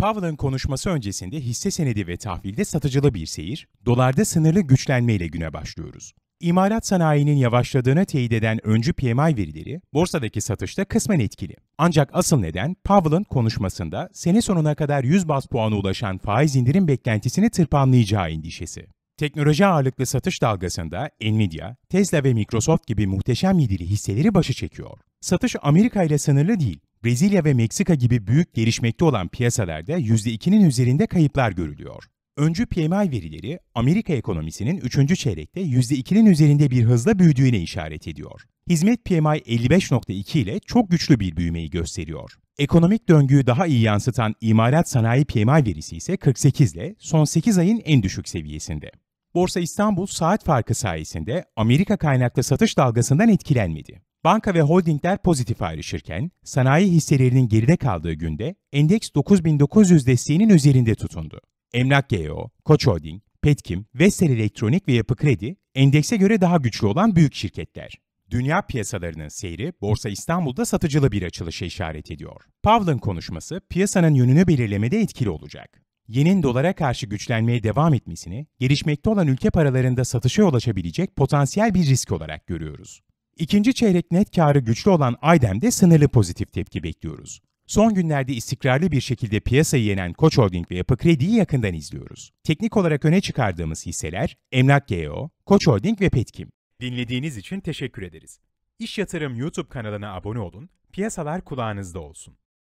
Powell'ın konuşması öncesinde hisse senedi ve tahvilde satıcılı bir seyir, dolarda sınırlı güçlenmeyle güne başlıyoruz. İmalat sanayinin yavaşladığını teyit eden öncü PMI verileri borsadaki satışta kısmen etkili. Ancak asıl neden Powell'ın konuşmasında sene sonuna kadar 100 bas puanı ulaşan faiz indirim beklentisini tırpanlayacağı endişesi. Teknoloji ağırlıklı satış dalgasında Nvidia, Tesla ve Microsoft gibi muhteşem yedili hisseleri başı çekiyor. Satış Amerika ile sınırlı değil, Brezilya ve Meksika gibi büyük gelişmekte olan piyasalarda %2'nin üzerinde kayıplar görülüyor. Öncü PMI verileri Amerika ekonomisinin 3. çeyrekte %2'nin üzerinde bir hızla büyüdüğüne işaret ediyor. Hizmet PMI 55.2 ile çok güçlü bir büyümeyi gösteriyor. Ekonomik döngüyü daha iyi yansıtan imalat sanayi PMI verisi ise 48 ile son 8 ayın en düşük seviyesinde. Borsa İstanbul saat farkı sayesinde Amerika kaynaklı satış dalgasından etkilenmedi. Banka ve holdingler pozitif ayrışırken, sanayi hisselerinin geride kaldığı günde endeks 9900 desteğinin üzerinde tutundu. Emlak GEO, Koç Holding, Petkim, Vestel Elektronik ve Yapı Kredi endekse göre daha güçlü olan büyük şirketler. Dünya piyasalarının seyri Borsa İstanbul'da satıcılı bir açılışa işaret ediyor. Powell'ın konuşması piyasanın yönünü belirlemede etkili olacak. Yenin dolara karşı güçlenmeye devam etmesini, gelişmekte olan ülke paralarında satışa yol açabilecek potansiyel bir risk olarak görüyoruz. İkinci çeyrek net karı güçlü olan Aydem'de sınırlı pozitif tepki bekliyoruz. Son günlerde istikrarlı bir şekilde piyasayı yenen Koç Holding ve Yapı Kredi'yi yakından izliyoruz. Teknik olarak öne çıkardığımız hisseler Emlak GEO, Koç Holding ve Petkim. Dinlediğiniz için teşekkür ederiz. İş Yatırım YouTube kanalına abone olun, piyasalar kulağınızda olsun.